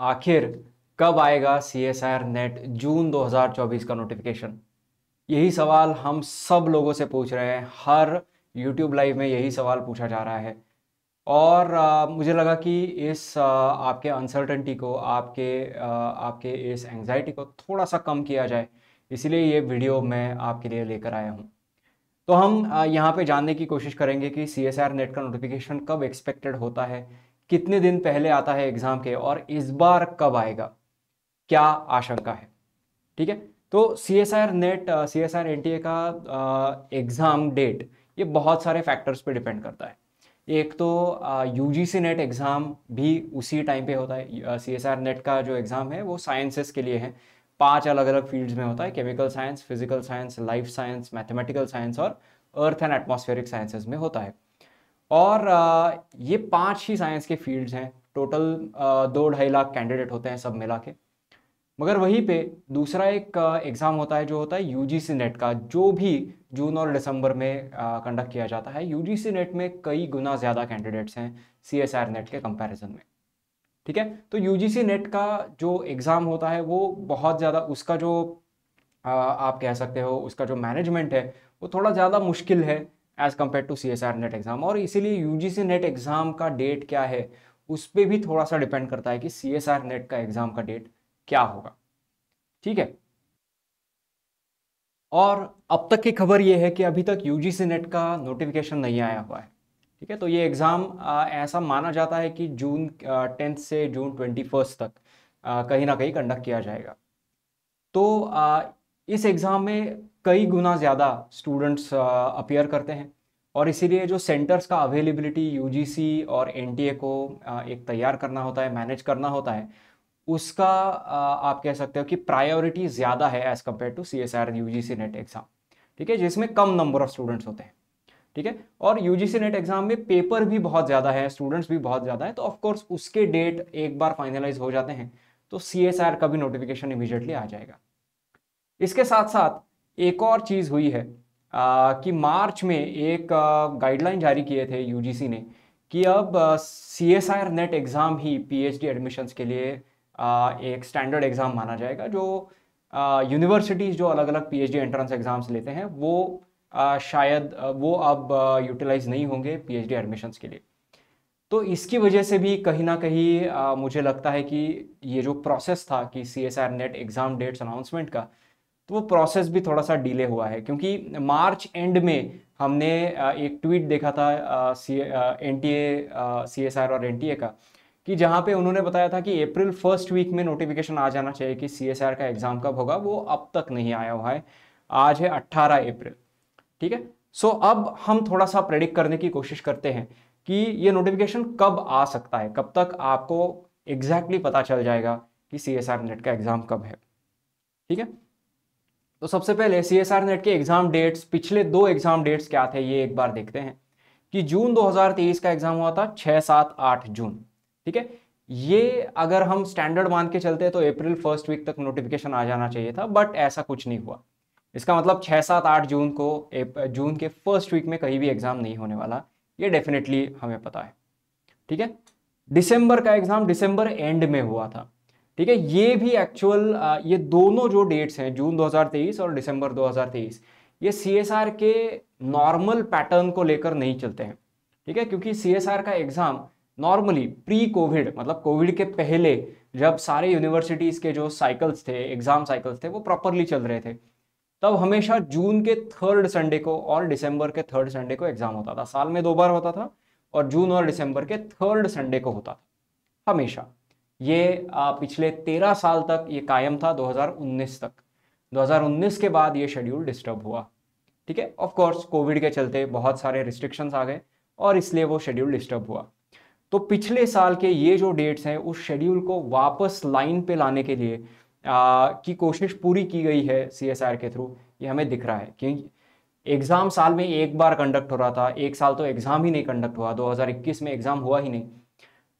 आखिर कब आएगा C S I R NET June 2024 का नोटिफिकेशन यही सवाल हम सब लोगों से पूछ रहे हैं हर यूट्यूब लाइव में यही सवाल पूछा जा रहा है और आ, मुझे लगा कि इस आ, आपके अनसर्टनटी को आपके आ, आपके इस एंग्जाइटी को थोड़ा सा कम किया जाए इसलिए ये वीडियो मैं आपके लिए लेकर आया हूँ तो हम यहाँ पे जानने की कोशिश करेंगे कि सी एस आर नेट का नोटिफिकेशन कब एक्सपेक्टेड होता है कितने दिन पहले आता है एग्ज़ाम के और इस बार कब आएगा क्या आशंका है ठीक है तो C S I R NET C S I R N T A का एग्ज़ाम uh, डेट ये बहुत सारे फैक्टर्स पे डिपेंड करता है एक तो U G C NET exam भी उसी टाइम पे होता है C S I R net का जो एग्ज़ाम है वो साइंसेस के लिए है पांच अलग अलग फील्ड्स में होता है chemical science physical science life science mathematical science और अर्थ एंड एटमोस्फेरिक साइंसेज में होता है और ये पांच ही साइंस के फील्ड्स हैं टोटल दो ढाई लाख कैंडिडेट होते हैं सब मिला के मगर वहीं पे दूसरा एक एग्ज़ाम होता है जो होता है यू नेट का जो भी जून और दिसंबर में कंडक्ट किया जाता है यू नेट में कई गुना ज़्यादा कैंडिडेट्स हैं सी नेट के कंपैरिजन में ठीक है तो यू नेट का जो एग्ज़ाम होता है वो बहुत ज़्यादा उसका जो आप कह सकते हो उसका जो मैनेजमेंट है वो थोड़ा ज़्यादा मुश्किल है as compare to C S R NET exam और इसीलिए U G C NET exam का डेट क्या है उस पर भी थोड़ा सा डिपेंड करता है कि सी एस आर नेट का एग्ज़ाम का डेट क्या होगा ठीक है और अब तक की खबर यह है कि अभी तक यू जी सी नेट का नोटिफिकेशन नहीं आया हुआ है ठीक है तो ये एग्ज़ाम ऐसा माना जाता है कि जून टेंथ से जून ट्वेंटी फर्स्ट तक आ, कहीं ना कहीं कंडक्ट किया जाएगा तो आ, इस एग्ज़ाम में कई गुना ज़्यादा स्टूडेंट्स अपियर करते हैं और इसीलिए जो सेंटर्स का अवेलेबिलिटी यूजीसी और एनटीए को uh, एक तैयार करना होता है मैनेज करना होता है उसका uh, आप कह सकते हो कि प्रायोरिटी ज़्यादा है as compare to C S R U G C NET exam ठीक है जिसमें कम नंबर ऑफ स्टूडेंट्स होते हैं ठीक है और U G C NET exam में पेपर भी बहुत ज़्यादा है स्टूडेंट्स भी बहुत ज़्यादा है तो ऑफकोर्स उसके डेट एक बार फाइनलाइज हो जाते हैं तो सी एस आर का भी नोटिफिकेशन इमीजिएटली आ जाएगा इसके साथ साथ एक और चीज़ हुई है आ, कि मार्च में एक गाइडलाइन जारी किए थे यूजीसी ने कि अब C S I R NET exam ही पीएचडी एडमिशन्स के लिए आ, एक स्टैंडर्ड एग्ज़ाम माना जाएगा जो यूनिवर्सिटीज़ जो अलग अलग पीएचडी एंट्रेंस एग्ज़ाम्स लेते हैं वो आ, शायद वो अब यूटिलाइज नहीं होंगे पीएचडी एडमिशन्स के लिए तो इसकी वजह से भी कहीं ना कहीं मुझे लगता है कि ये जो प्रोसेस था कि C S R NET exam dates announcement का तो वो प्रोसेस भी थोड़ा सा डिले हुआ है क्योंकि मार्च एंड में हमने एक ट्वीट देखा था C N T A C S R और एन टी ए का कि जहाँ पे उन्होंने बताया था कि अप्रैल फर्स्ट वीक में नोटिफिकेशन आ जाना चाहिए कि सी एस आर का एग्ज़ाम कब होगा वो अब तक नहीं आया हुआ है आज है अट्ठारह अप्रैल ठीक है सो so, अब हम थोड़ा सा प्रेडिक्ट करने की कोशिश करते हैं कि ये नोटिफिकेशन कब आ सकता है कब तक आपको एग्जैक्टली exactly पता चल जाएगा कि सी एस आर नेट का एग्ज़ाम कब है ठीक है तो सबसे पहले सी एस आर नेट के एग्ज़ाम डेट्स पिछले दो एग्ज़ाम डेट्स क्या थे ये एक बार देखते हैं कि जून 2023 का एग्ज़ाम हुआ था 6 सात आठ जून ठीक है ये अगर हम स्टैंडर्ड मान के चलते हैं तो अप्रैल फर्स्ट वीक तक नोटिफिकेशन आ जाना चाहिए था बट ऐसा कुछ नहीं हुआ इसका मतलब 6 सात आठ जून को जून के फर्स्ट वीक में कहीं भी एग्ज़ाम नहीं होने वाला ये डेफिनेटली हमें पता है ठीक है दिसंबर का एग्ज़ाम दिसंबर एंड में हुआ था ठीक है ये भी एक्चुअल ये दोनों जो डेट्स हैं जून 2023 और दिसंबर 2023 ये सी के नॉर्मल पैटर्न को लेकर नहीं चलते हैं ठीक है क्योंकि सी का एग्ज़ाम नॉर्मली प्री कोविड मतलब कोविड के पहले जब सारे यूनिवर्सिटीज़ के जो साइकिल्स थे एग्ज़ाम साइकिल्स थे वो प्रॉपरली चल रहे थे तब हमेशा जून के थर्ड संडे को और दिसंबर के थर्ड संडे को एग्ज़ाम होता था साल में दो बार होता था और जून और दिसंबर के थर्ड संडे को होता था हमेशा ये पिछले तेरह साल तक ये कायम था 2019 तक 2019 के बाद ये शेड्यूल डिस्टर्ब हुआ ठीक है ऑफ कोर्स कोविड के चलते बहुत सारे रिस्ट्रिक्शंस आ गए और इसलिए वो शेड्यूल डिस्टर्ब हुआ तो पिछले साल के ये जो डेट्स हैं उस शेड्यूल को वापस लाइन पे लाने के लिए आ, की कोशिश पूरी की गई है सी के थ्रू ये हमें दिख रहा है क्योंकि एग्ज़ाम साल में एक बार कंडक्ट हो रहा था एक साल तो एग्ज़ाम ही नहीं कंडक्ट हुआ 2021 में एग्ज़ाम हुआ ही नहीं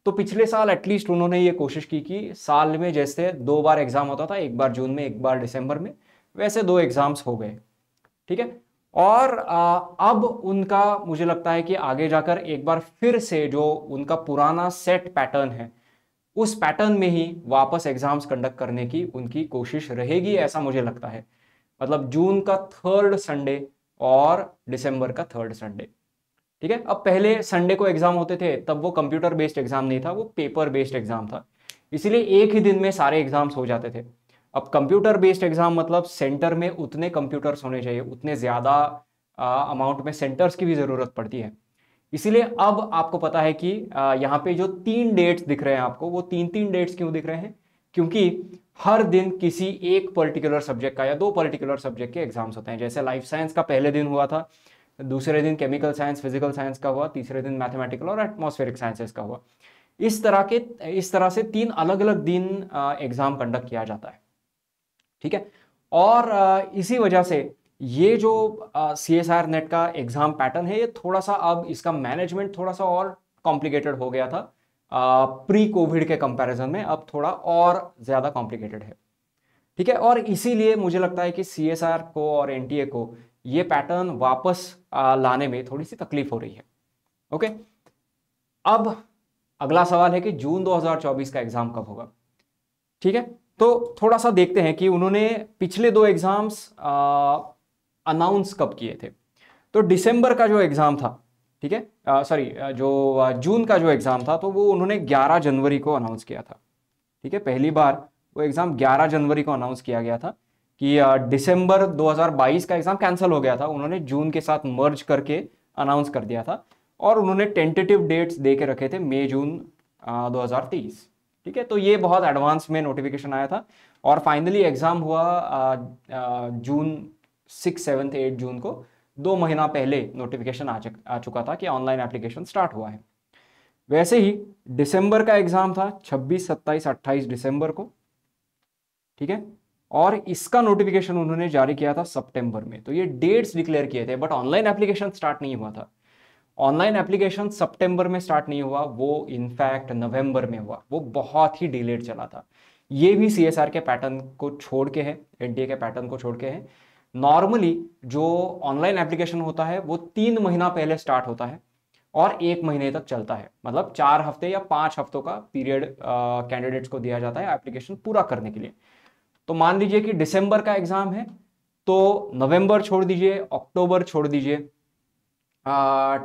तो पिछले साल एटलीस्ट उन्होंने ये कोशिश की कि साल में जैसे दो बार एग्ज़ाम होता था एक बार जून में एक बार दिसंबर में वैसे दो एग्ज़ाम्स हो गए ठीक है और आ, अब उनका मुझे लगता है कि आगे जाकर एक बार फिर से जो उनका पुराना सेट पैटर्न है उस पैटर्न में ही वापस एग्ज़ाम्स कंडक्ट करने की उनकी कोशिश रहेगी ऐसा मुझे लगता है मतलब जून का थर्ड संडे और दिसंबर का थर्ड संडे ठीक है अब पहले संडे को एग्जाम होते थे तब वो कंप्यूटर बेस्ड एग्जाम नहीं था वो पेपर बेस्ड एग्जाम था इसीलिए एक ही दिन में सारे एग्जाम्स हो जाते थे अब कंप्यूटर बेस्ड एग्जाम मतलब सेंटर में उतने कंप्यूटर्स होने चाहिए उतने ज़्यादा अमाउंट में सेंटर्स की भी ज़रूरत पड़ती है इसीलिए अब आपको पता है कि यहाँ पे जो तीन डेट्स दिख रहे हैं आपको वो तीन तीन डेट्स क्यों दिख रहे हैं क्योंकि हर दिन किसी एक पर्टिकुलर सब्जेक्ट का या दो पर्टिकुलर सब्जेक्ट के एग्जाम्स होते हैं जैसे लाइफ साइंस का पहले दिन हुआ था दूसरे दिन केमिकल साइंस फिजिकल साइंस का हुआ तीसरे दिन मैथमेटिकल और एटमोस्फेरिक साइंसेस का हुआ इस तरह के इस तरह से तीन अलग अलग दिन एग्ज़ाम कंडक्ट किया जाता है ठीक है और इसी वजह से ये जो सी एस आर नेट का एग्ज़ाम पैटर्न है ये थोड़ा सा अब इसका मैनेजमेंट थोड़ा सा और कॉम्प्लिकेटेड हो गया था आ, प्री कोविड के कंपैरिजन में अब थोड़ा और ज़्यादा कॉम्प्लिकेटेड है ठीक है और इसीलिए मुझे लगता है कि सी को और एन को ये पैटर्न वापस लाने में थोड़ी सी तकलीफ हो रही है ओके अब अगला सवाल है कि जून 2024 का एग्जाम कब होगा ठीक है तो थोड़ा सा देखते हैं कि उन्होंने पिछले दो एग्जाम्स अनाउंस कब किए थे तो दिसंबर का जो एग्जाम था ठीक है सॉरी जो जून का जो एग्जाम था तो वो उन्होंने 11 जनवरी को अनाउंस किया था ठीक है पहली बार वो एग्जाम 11 जनवरी को अनाउंस किया गया था कि दिसंबर 2022 का एग्ज़ाम कैंसिल हो गया था उन्होंने जून के साथ मर्ज करके अनाउंस कर दिया था और उन्होंने टेंटेटिव डेट्स दे के रखे थे मई जून दो ठीक है तो ये बहुत एडवांस में नोटिफिकेशन आया था और फाइनली एग्ज़ाम हुआ आ, आ, June six seventh eight June को दो महीना पहले नोटिफिकेशन आ, चुक, आ चुका था कि ऑनलाइन एप्लीकेशन स्टार्ट हुआ है वैसे ही दिसंबर का एग्ज़ाम था 26, 27, 28 दिसंबर को ठीक है और इसका नोटिफिकेशन उन्होंने जारी किया था सितंबर में तो ये डेट्स डिक्लेयर किए थे बट ऑनलाइन एप्लीकेशन स्टार्ट नहीं हुआ था ऑनलाइन एप्लीकेशन सितंबर में स्टार्ट नहीं हुआ वो इनफैक्ट नवंबर में हुआ वो बहुत ही डिलेड चला था ये भी सी के पैटर्न को छोड़ के है एन के पैटर्न को छोड़ के है नॉर्मली जो ऑनलाइन एप्लीकेशन होता है वो तीन महीना पहले स्टार्ट होता है और एक महीने तक चलता है मतलब चार हफ्ते या पांच हफ्तों का पीरियड कैंडिडेट्स को दिया जाता है एप्लीकेशन पूरा करने के लिए तो मान लीजिए कि दिसंबर का एग्जाम है तो नवंबर छोड़ दीजिए अक्टूबर छोड़ दीजिए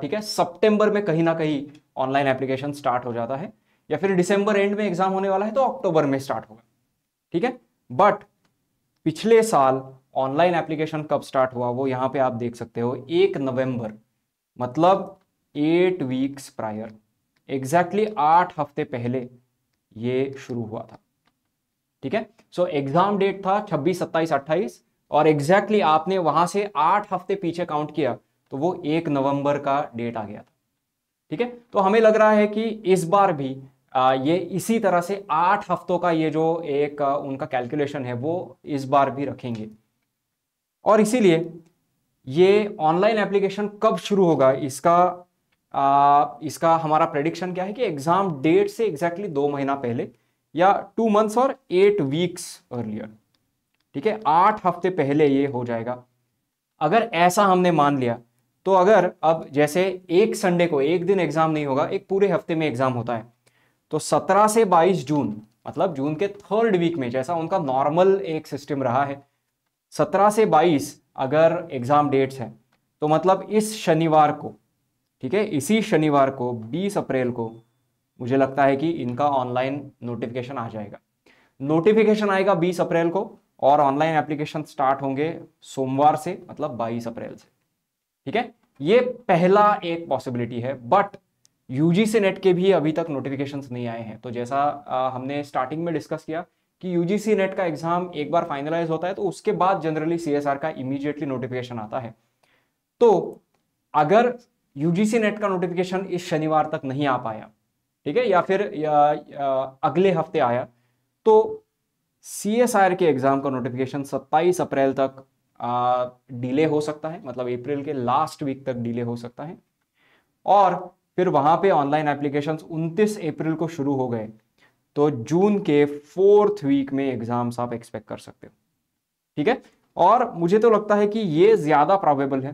ठीक है सितंबर में कहीं ना कहीं ऑनलाइन एप्लीकेशन स्टार्ट हो जाता है या फिर दिसंबर एंड में एग्जाम होने वाला है तो अक्टूबर में स्टार्ट होगा ठीक है बट पिछले साल ऑनलाइन एप्लीकेशन कब स्टार्ट हुआ वो यहां पे आप देख सकते हो एक नवंबर मतलब एट वीक्स प्रायर एग्जैक्टली आठ हफ्ते पहले ये शुरू हुआ था ठीक है सो एग्जाम डेट था 26 27 28 और एग्जैक्टली exactly आपने वहां से आठ हफ्ते पीछे काउंट किया तो वो एक नवंबर का डेट आ गया था ठीक है तो हमें लग रहा है कि इस बार भी आ, ये इसी तरह से आठ हफ्तों का ये जो एक आ, उनका कैलकुलेशन है वो इस बार भी रखेंगे और इसीलिए ये ऑनलाइन एप्लीकेशन कब शुरू होगा इसका आ, इसका हमारा प्रेडिक्शन क्या है कि एग्ज़ाम डेट से एग्जैक्टली exactly दो महीना पहले या टू मंथ्स और एट वीक्स अर्लियर ठीक है आठ हफ्ते पहले ये हो जाएगा अगर ऐसा हमने मान लिया तो अगर अब जैसे एक संडे को एक दिन एग्जाम नहीं होगा एक पूरे हफ्ते में एग्जाम होता है तो 17 से 22 जून मतलब जून के थर्ड वीक में जैसा उनका नॉर्मल एक सिस्टम रहा है 17 से 22 अगर एग्जाम डेट्स हैं तो मतलब इस शनिवार को ठीक है इसी शनिवार को 20 अप्रैल को मुझे लगता है कि इनका ऑनलाइन नोटिफिकेशन आ जाएगा नोटिफिकेशन आएगा 20 अप्रैल को और ऑनलाइन एप्लीकेशन स्टार्ट होंगे सोमवार से मतलब 22 अप्रैल से ठीक है ये पहला एक पॉसिबिलिटी है बट यूजीसी नेट के भी अभी तक नोटिफिकेशन नहीं आए हैं तो जैसा आ, हमने स्टार्टिंग में डिस्कस किया कि यूजीसी नेट का एग्जाम एक बार फाइनलाइज होता है तो उसके बाद जनरली सीएसआर का इमीडिएटली नोटिफिकेशन आता है तो अगर यूजीसी नेट का नोटिफिकेशन इस शनिवार तक नहीं आ पाया ठीक है या फिर या, या, अगले हफ्ते आया तो सी एस आर के एग्ज़ाम का नोटिफिकेशन 27 अप्रैल तक डिले हो सकता है मतलब अप्रैल के लास्ट वीक तक डिले हो सकता है और फिर वहां पे ऑनलाइन एप्लीकेशन 29 अप्रैल को शुरू हो गए तो जून के फोर्थ वीक में एग्ज़ाम्स आप एक्सपेक्ट कर सकते हो ठीक है और मुझे तो लगता है कि ये ज़्यादा प्रॉबेबल है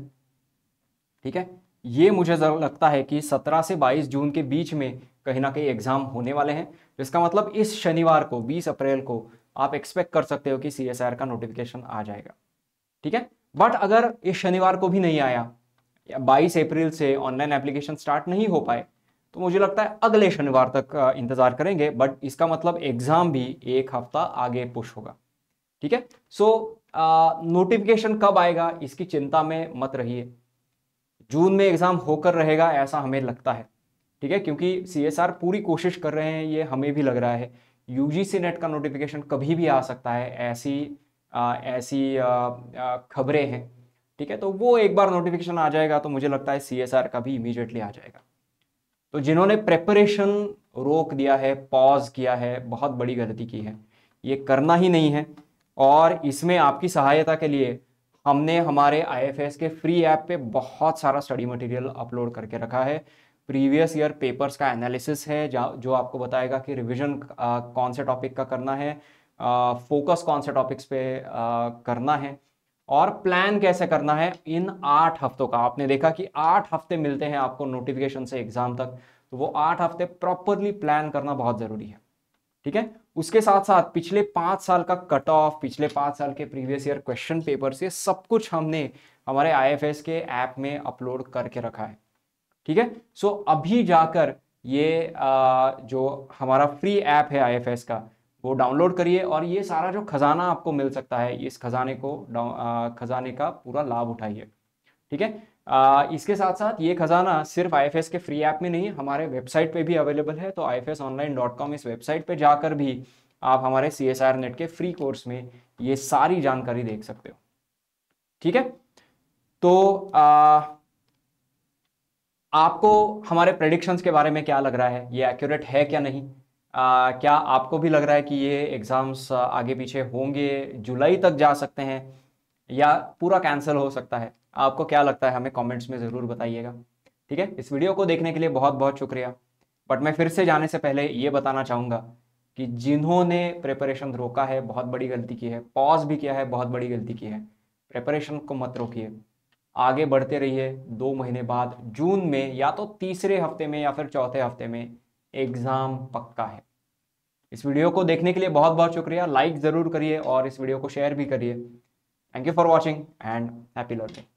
ठीक है ये मुझे लगता है कि 17 से 22 जून के बीच में कहीं ना कहीं एग्जाम होने वाले हैं जिसका तो मतलब इस शनिवार को 20 अप्रैल को आप एक्सपेक्ट कर सकते हो कि सी का नोटिफिकेशन आ जाएगा ठीक है बट अगर इस शनिवार को भी नहीं आया या बाईस अप्रैल से ऑनलाइन एप्लीकेशन स्टार्ट नहीं हो पाए तो मुझे लगता है अगले शनिवार तक इंतजार करेंगे बट इसका मतलब एग्जाम भी एक हफ्ता आगे पुश होगा ठीक है सो नोटिफिकेशन कब आएगा इसकी चिंता में मत रहिए जून में एग्जाम होकर रहेगा ऐसा हमें लगता है ठीक है क्योंकि सी पूरी कोशिश कर रहे हैं ये हमें भी लग रहा है यू जी नेट का नोटिफिकेशन कभी भी आ सकता है ऐसी आ, ऐसी खबरें हैं ठीक है तो वो एक बार नोटिफिकेशन आ जाएगा तो मुझे लगता है सी का भी इमीजिएटली आ जाएगा तो जिन्होंने प्रेपरेशन रोक दिया है पॉज किया है बहुत बड़ी गलती की है ये करना ही नहीं है और इसमें आपकी सहायता के लिए हमने हमारे आईएफएस के फ्री ऐप पे बहुत सारा स्टडी मटेरियल अपलोड करके रखा है प्रीवियस ईयर पेपर्स का एनालिसिस है जो आपको बताएगा कि रिविजन कौन से टॉपिक का करना है फोकस कौन से टॉपिक्स पे करना है और प्लान कैसे करना है इन आठ हफ्तों का आपने देखा कि आठ हफ्ते मिलते हैं आपको नोटिफिकेशन से एग्जाम तक तो वो आठ हफ्ते प्रॉपरली प्लान करना बहुत ज़रूरी है ठीक है उसके साथ साथ पिछले पाँच साल का कट ऑफ पिछले पाँच साल के प्रीवियस ईयर क्वेश्चन पेपर ये सब कुछ हमने हमारे आई के ऐप में अपलोड करके रखा है ठीक है सो अभी जाकर ये आ, जो हमारा फ्री ऐप है आईएफएस का वो डाउनलोड करिए और ये सारा जो खजाना आपको मिल सकता है इस खजाने को खजाने का पूरा लाभ उठाइए ठीक है आ, इसके साथ साथ ये खजाना सिर्फ आई के फ्री ऐप में नहीं हमारे वेबसाइट पे भी अवेलेबल है तो आई इस वेबसाइट पे जाकर भी आप हमारे सी नेट के फ्री कोर्स में ये सारी जानकारी देख सकते हो ठीक है तो आ, आपको हमारे प्रडिक्शंस के बारे में क्या लग रहा है ये एक्यूरेट है क्या नहीं आ, क्या आपको भी लग रहा है कि ये एग्ज़ाम्स आगे पीछे होंगे जुलाई तक जा सकते हैं या पूरा कैंसिल हो सकता है आपको क्या लगता है हमें कमेंट्स में ज़रूर बताइएगा ठीक है इस वीडियो को देखने के लिए बहुत बहुत शुक्रिया बट मैं फिर से जाने से पहले ये बताना चाहूँगा कि जिन्होंने प्रिपरेशन रोका है बहुत बड़ी गलती की है पॉज भी किया है बहुत बड़ी गलती की है प्रिपरेशन को मत रोकी आगे बढ़ते रहिए दो महीने बाद जून में या तो तीसरे हफ्ते में या फिर चौथे हफ्ते में एग्ज़ाम पक्का है इस वीडियो को देखने के लिए बहुत बहुत शुक्रिया लाइक ज़रूर करिए और इस वीडियो को शेयर भी करिए thank you for watching and happy learning